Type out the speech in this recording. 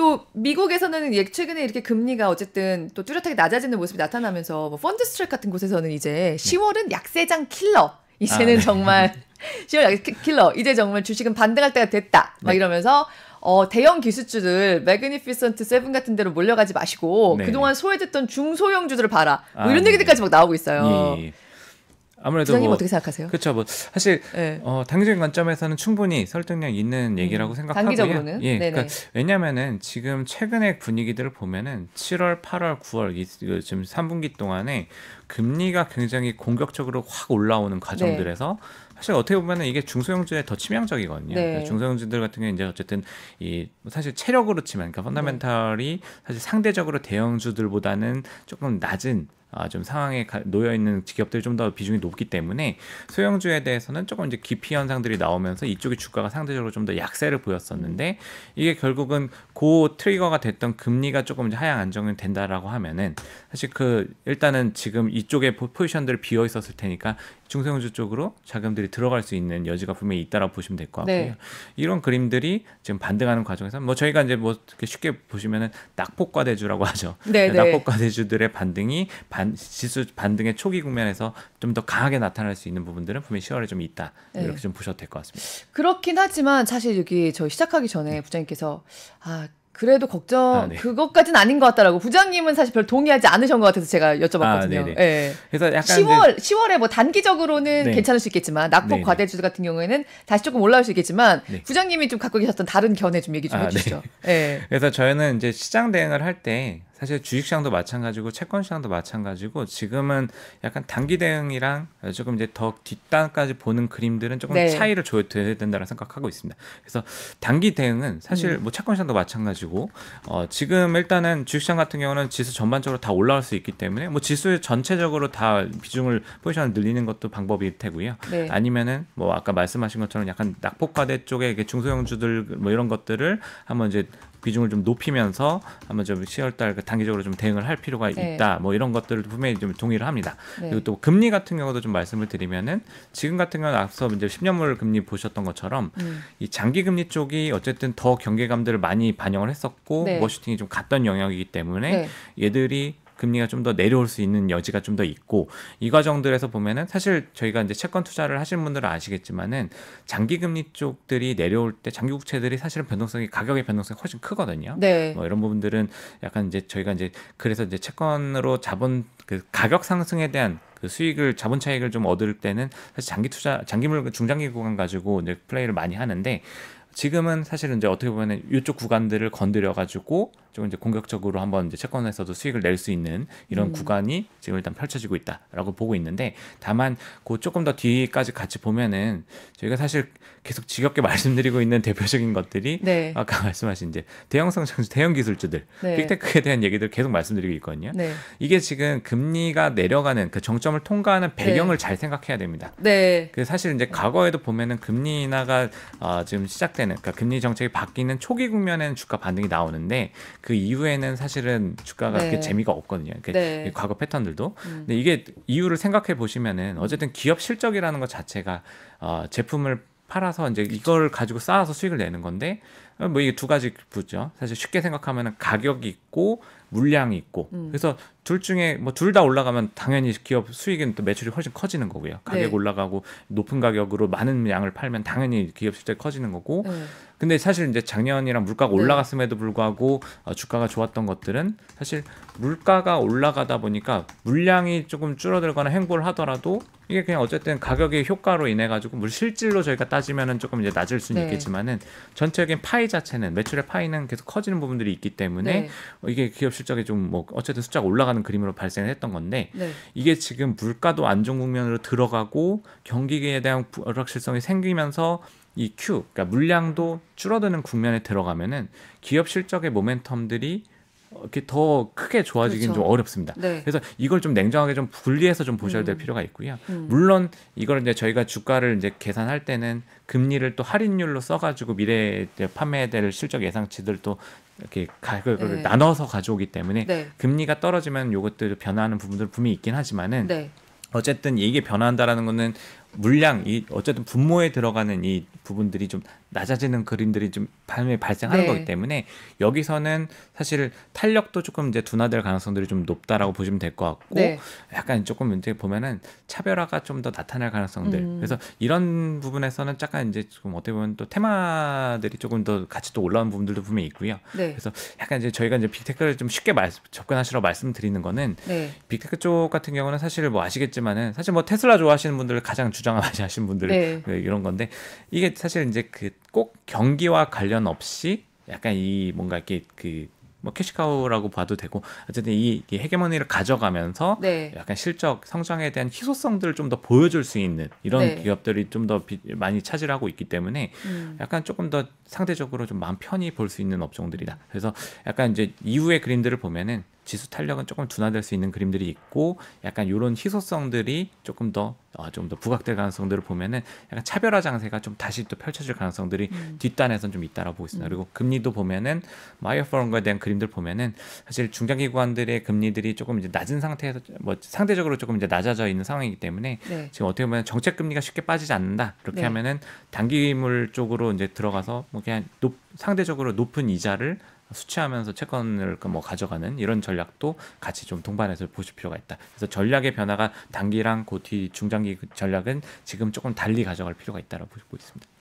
또 미국에서는 예, 최근에 이렇게 금리가 어쨌든 또 뚜렷하게 낮아지는 모습이 나타나면서 뭐 펀드 스트랩 같은 곳에서는 이제 10월은 약세장 킬러 이제는 아, 네. 정말 10월 약 킬러 이제 정말 주식은 반등할 때가 됐다 막 네. 이러면서 어, 대형 기술주들 매그니피선트 세븐 같은 데로 몰려가지 마시고 네 그동안 소외됐던 중소형주들을 봐라 뭐 아, 이런 아, 얘기들까지 막 나오고 있어요. 예. 예. 아무래도 뭐, 어떻게 생각하세요? 그렇죠. 뭐 사실 네. 어, 단기적인 관점에서는 충분히 설득력 있는 음. 얘기라고 음, 생각하고요. 단기적으로는 예, 그러니까 왜냐하면은 지금 최근의 분위기들을 보면은 7월, 8월, 9월 이, 지금 3분기 동안에 금리가 굉장히 공격적으로 확 올라오는 네. 과정들에서 네. 사실 어떻게 보면 이게 중소형주에 더 치명적이거든요. 네. 그러니까 중소형주들 같은 경우 이제 어쨌든 이 사실 체력으로 치면 그러니까 펀더멘탈이 사실 상대적으로 대형주들보다는 조금 낮은 아, 좀 상황에 놓여 있는 직업들이좀 더 비중이 높기 때문에 소형주에 대해서는 조금 이제 기피 현상들이 나오면서 이쪽의 주가가 상대적으로 좀 더 약세를 보였었는데 이게 결국은 고 트리거가 됐던 금리가 조금 이제 하향 안정이 된다라고 하면은 사실 그 일단은 지금 이 이쪽에 포지션들이 비어 있었을 테니까 중소형주 쪽으로 자금들이 들어갈 수 있는 여지가 분명히 있다라고 보시면 될 것 같고요. 네. 이런 그림들이 지금 반등하는 과정에서 뭐 저희가 이제 뭐 이렇게 쉽게 보시면은 낙폭과대주라고 하죠. 네, 네. 낙폭과대주들의 반등이 반, 지수 반등의 초기 국면에서 좀 더 강하게 나타날 수 있는 부분들은 분명히 10월에 좀 있다 네. 이렇게 좀 보셔도 될 것 같습니다. 그렇긴 하지만 사실 여기 저 시작하기 전에 부장님께서 아 그래도 걱정 아, 네. 그것까진 아닌 것 같다라고 부장님은 사실 별 동의하지 않으신 것 같아서 제가 여쭤봤거든요. 아, 네. 그래서 약간 10월 이제... 10월에 뭐 단기적으로는 네. 괜찮을 수 있겠지만 낙폭 네네. 과대주 같은 경우에는 다시 조금 올라올 수 있겠지만 네. 부장님이 좀 갖고 계셨던 다른 견해 좀 얘기 좀 아, 해주시죠. 네. 예. 그래서 저희는 이제 시장 대응을 할때 사실 주식시장도 마찬가지고 채권시장도 마찬가지고 지금은 약간 단기 대응이랑 조금 이제 더 뒷단까지 보는 그림들은 조금 네. 차이를 줘야 된다고 생각하고 있습니다. 그래서 단기 대응은 사실 음. 뭐 채권시장도 마찬가지고 어, 지금 일단은 주식시장 같은 경우는 지수 전반적으로 다 올라올 수 있기 때문에 뭐 지수 전체적으로 다 비중을 포지션을 늘리는 것도 방법일 테고요. 네. 아니면은 뭐 아까 말씀하신 것처럼 약간 낙폭과대 쪽에 중소형주들 뭐 이런 것들을 한번 이제 비중을 좀 높이면서 한번 좀 10월달 그 단기적으로 좀 대응을 할 필요가 네. 있다. 뭐 이런 것들을 분명히 좀 동의를 합니다. 네. 그리고 또 금리 같은 경우도 좀 말씀을 드리면은 지금 같은 경우는 앞서 이제 10년물 금리 보셨던 것처럼 음. 이 장기 금리 쪽이 어쨌든 더 경계감들을 많이 반영을 했었고 네. 워슈팅이 뭐 좀 갔던 영역이기 때문에 네. 얘들이 금리가 좀 더 내려올 수 있는 여지가 좀 더 있고 이 과정들에서 보면은 사실 저희가 이제 채권 투자를 하신 분들은 아시겠지만은 장기 금리 쪽들이 내려올 때 장기 국채들이 사실은 변동성이 가격의 변동성이 훨씬 크거든요. 네. 뭐 이런 부분들은 약간 이제 저희가 이제 그래서 이제 채권으로 자본 그 가격 상승에 대한 그 수익을 자본 차익을 좀 얻을 때는 사실 장기 투자 장기물 중장기 구간 가지고 이제 플레이를 많이 하는데 지금은 사실은 이제 어떻게 보면은 이쪽 구간들을 건드려 가지고 조금 이제 공격적으로 한번 이제 채권에서도 수익을 낼 수 있는 이런 음. 구간이 지금 일단 펼쳐지고 있다라고 보고 있는데 다만 그 조금 더 뒤까지 같이 보면은 저희가 사실 계속 지겹게 말씀드리고 있는 대표적인 것들이 네. 아까 말씀하신 이제 대형 성장주, 대형 기술주들, 네. 빅테크에 대한 얘기들 계속 말씀드리고 있거든요. 네. 이게 지금 금리가 내려가는 그 정점을 통과하는 네. 배경을 잘 생각해야 됩니다. 네. 그 사실 이제 과거에도 보면은 금리 인하가 어, 지금 시작되는 그러니까 금리 정책이 바뀌는 초기 국면에는 주가 반등이 나오는데 그 이후에는 사실은 주가가 네. 그렇게 재미가 없거든요. 네. 과거 패턴들도. 음. 근데 이게 이유를 생각해 보시면은 어쨌든 기업 실적이라는 것 자체가 어, 제품을 팔아서 이제 이걸 가지고 쌓아서 수익을 내는 건데 어, 뭐 이게 두 가지 부죠. 사실 쉽게 생각하면 가격이 있고 물량이 있고 음. 그래서 둘 중에 뭐 둘 다 올라가면 당연히 기업 수익은 또 매출이 훨씬 커지는 거고요. 네. 가격 네. 올라가고 높은 가격으로 많은 양을 팔면 당연히 기업 실적이 커지는 거고. 네. 근데 사실 이제 작년이랑 물가가 네. 올라갔음에도 불구하고 어, 주가가 좋았던 것들은 사실 물가가 올라가다 보니까 물량이 조금 줄어들거나 행보를 하더라도 이게 그냥 어쨌든 가격의 효과로 인해 가지고 물 실질로 저희가 따지면은 조금 이제 낮을 수는 네. 있겠지만은 전체적인 파이 자체는 매출의 파이는 계속 커지는 부분들이 있기 때문에 어, 이게 기업 실적이 좀뭐 어쨌든 숫자가 올라가는 그림으로 발생했던 을 건데 네. 이게 지금 물가도 안정 국면으로 들어가고 경기에 대한 불확실성이 생기면서 이 Q, 그러니까 물량도 줄어드는 국면에 들어가면은 기업 실적의 모멘텀들이 이렇게 더 크게 좋아지기는 그렇죠. 좀 어렵습니다. 네. 그래서 이걸 좀 냉정하게 좀 분리해서 좀 보셔야 될 음. 필요가 있고요. 음. 물론 이걸 이제 저희가 주가를 이제 계산할 때는 금리를 또 할인율로 써가지고 미래 에 판매될 실적 예상치들도 이렇게 가격을 네. 나눠서 가져오기 때문에 네. 금리가 떨어지면 요것도 변화하는 부분들 분명히 있긴 하지만은 네. 어쨌든 이게 변화한다라는 거는 물량 이 어쨌든 분모에 들어가는 이 부분들이 좀 낮아지는 그림들이 좀 밤에 발생하는 네. 거기 때문에 여기서는 사실 탄력도 조금 이제 둔화될 가능성들이 좀 높다라고 보시면 될 것 같고 네. 약간 조금 이제 보면은 차별화가 좀 더 나타날 가능성들 음. 그래서 이런 부분에서는 약간 이제 좀 어떻게 보면 또 테마들이 조금 더 같이 또 올라온 부분들도 분명히 있고요. 네. 그래서 약간 이제 저희가 이제 빅테크를 좀 쉽게 말, 접근하시라고 말씀드리는 거는 네. 빅테크 쪽 같은 경우는 사실 뭐 아시겠지만은 사실 뭐 테슬라 좋아하시는 분들 가장 주장 많이 하시는 분들 네. 그 이런 건데 이게 사실 이제 그꼭 경기와 관련 없이 약간 이 뭔가 이렇게 그 뭐 캐시카우라고 봐도 되고 어쨌든 이, 이 헤게모니를 가져가면서 네. 약간 실적 성장에 대한 희소성들을 좀 더 보여줄 수 있는 이런 네. 기업들이 좀 더 많이 차지하고 있기 때문에 음. 약간 조금 더 상대적으로 좀 마음 편히 볼 수 있는 업종들이다. 그래서 약간 이제 이후의 그림들을 보면은 지수 탄력은 조금 둔화될 수 있는 그림들이 있고 약간 이런 희소성들이 조금 더 좀더 어, 부각될 가능성들을 보면은 약간 차별화 장세가 좀 다시 또 펼쳐질 가능성들이 음. 뒷단에선 좀 있다라고 보고 있습니다. 음. 그리고 금리도 보면은 마이어 포럼과에 대한 그림들 보면은 사실 중장기 구간들의 금리들이 조금 이제 낮은 상태에서 뭐 상대적으로 조금 이제 낮아져 있는 상황이기 때문에 네. 지금 어떻게 보면 정책 금리가 쉽게 빠지지 않는다 그렇게 네. 하면은 단기물 쪽으로 이제 들어가서 뭐 그냥 높, 상대적으로 높은 이자를 수취하면서 채권을 그 뭐 가져가는 이런 전략도 같이 좀 동반해서 보실 필요가 있다. 그래서 전략의 변화가 단기랑 고티 그 중장기 전략은 지금 조금 달리 가져갈 필요가 있다라고 보고 있습니다.